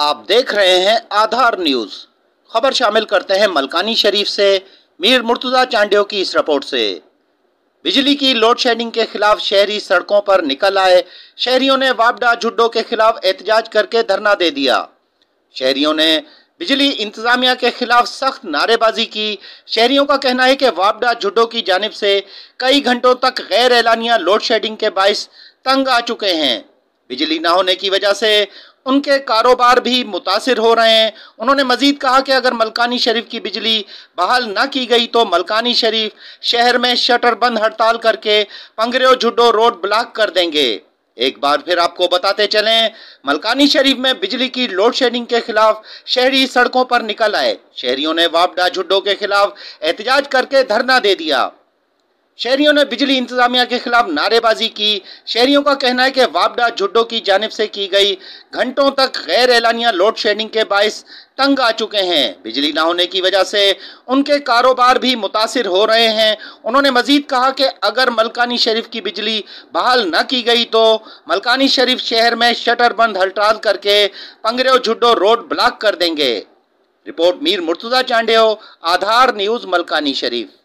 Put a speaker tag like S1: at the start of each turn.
S1: आप देख रहे हैं आधार न्यूज खबर शामिल करते हैं मलकानी शरीफ से मीर मुर्तुजा चांडियो की इस रिपोर्ट से बिजली की लोड शेडिंग के खिलाफ शहरी सड़कों पर निकल आए शहरियों ने वापडा झुड्डो के खिलाफ एहतजाज करके धरना दे दिया शहरियों ने बिजली इंतजामिया के खिलाफ सख्त नारेबाजी की शहरियों का कहना है कि वापडा झुड्डो की जानब से कई घंटों तक गैर ऐलानिया लोड शेडिंग के बायस तंग आ चुके हैं बिजली ना होने की वजह से उनके कारोबार भी मुतासर हो रहे हैं उन्होंने मजीद कहा कि अगर मलकानी शरीफ की बिजली बहाल ना की गई तो मलकानी शरीफ शहर में शटर बंद हड़ताल करके पंगरेव झुडो रोड ब्लॉक कर देंगे एक बार फिर आपको बताते चलें मलकानी शरीफ में बिजली की लोड शेडिंग के खिलाफ शहरी सड़कों पर निकल आए शहरियों ने वापडा झुड्डो के खिलाफ एहतजाज करके धरना दे दिया शहरियों ने बिजली इंतजामिया के खिलाफ नारेबाजी की शहरियों का कहना है कि वापडा जुड्डो की जानब से की गई घंटों तक गैर एलानिया लोड शेडिंग के बायस तंग आ चुके हैं बिजली ना होने की वजह से उनके कारोबार भी मुतासर हो रहे हैं उन्होंने मजीद कहा कि अगर मलकानी शरीफ की बिजली बहाल न की गई तो मलकानी शरीफ शहर में शटर बंद हड़ताल करके पंगरेव जुड्डो रोड ब्लॉक कर देंगे रिपोर्ट मीर मुर्तुजा चांडे आधार न्यूज़ मलकानी शरीफ